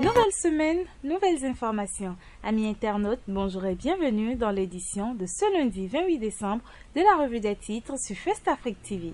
Nouvelle semaine, nouvelles informations. Amis internautes, bonjour et bienvenue dans l'édition de ce lundi 28 décembre de la revue des titres sur Fest TV.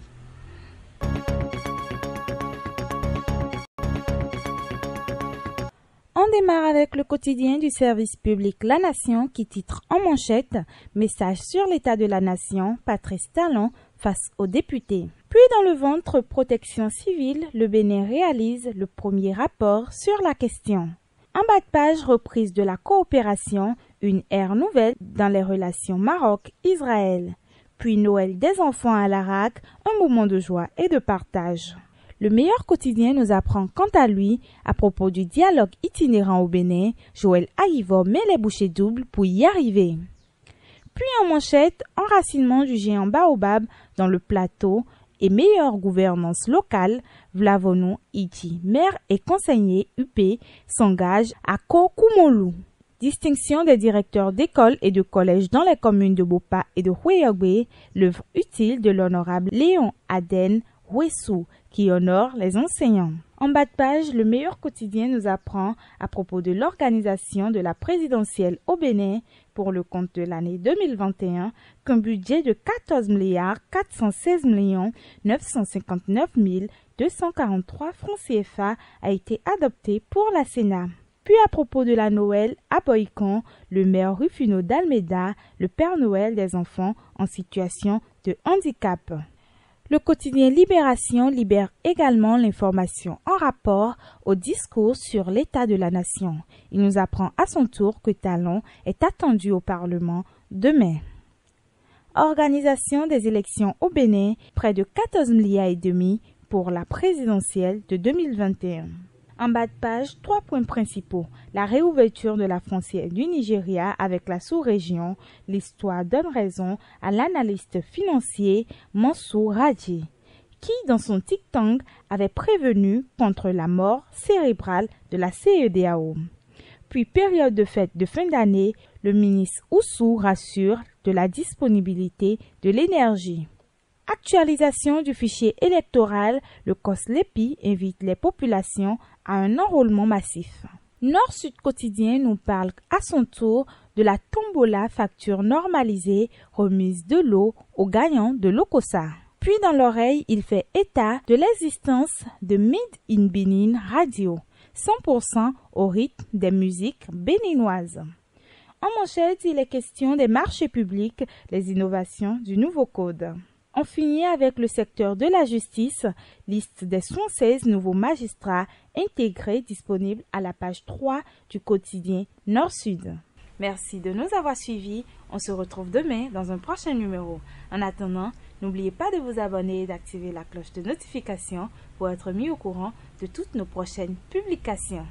On démarre avec le quotidien du service public La Nation qui titre en manchette Message sur l'état de la nation, Patrice Talon face aux députés. Puis dans le ventre protection civile, le Bénin réalise le premier rapport sur la question. En bas de page, reprise de la coopération, une ère nouvelle dans les relations Maroc-Israël. Puis Noël des enfants à l'Arak, un moment de joie et de partage. Le meilleur quotidien nous apprend quant à lui, à propos du dialogue itinérant au Bénin, Joël Aïvo met les bouchées doubles pour y arriver. Puis en manchette, enracinement du géant baobab dans le plateau et meilleure gouvernance locale, Vlavono Iti, maire et conseiller UP, s'engage à Kokumolu. Distinction des directeurs d'écoles et de collèges dans les communes de Bopa et de Hueyogbe, l'œuvre utile de l'honorable Léon Aden Huessou, qui honore les enseignants. En bas de page, le meilleur quotidien nous apprend à propos de l'organisation de la présidentielle au Bénin pour le compte de l'année 2021 qu'un budget de 14 milliards 416 millions quarante-trois francs CFA a été adopté pour la Sénat. Puis à propos de la Noël à Boycon, le maire Rufino d'Almeida, le Père Noël des enfants en situation de handicap. Le quotidien Libération libère également l'information en rapport au discours sur l'état de la nation. Il nous apprend à son tour que Talon est attendu au Parlement demain. Organisation des élections au Bénin, près de quatorze milliards et demi pour la présidentielle de 2021. En bas de page, trois points principaux. La réouverture de la frontière du Nigeria avec la sous-région. L'histoire donne raison à l'analyste financier Mansour Radji, qui, dans son tic avait prévenu contre la mort cérébrale de la CEDAO. Puis période de fête de fin d'année, le ministre Oussou rassure de la disponibilité de l'énergie. Actualisation du fichier électoral, le COSLEPI invite les populations à un enrôlement massif. Nord-Sud Quotidien nous parle à son tour de la tombola facture normalisée remise de l'eau aux gagnants de l'Okosa. Puis dans l'oreille, il fait état de l'existence de Mid in Benin Radio, 100% au rythme des musiques béninoises. En manchette, il est question des marchés publics, les innovations du nouveau code. On finit avec le secteur de la justice, liste des 116 nouveaux magistrats intégrés disponibles à la page 3 du quotidien Nord-Sud. Merci de nous avoir suivis. On se retrouve demain dans un prochain numéro. En attendant, n'oubliez pas de vous abonner et d'activer la cloche de notification pour être mis au courant de toutes nos prochaines publications.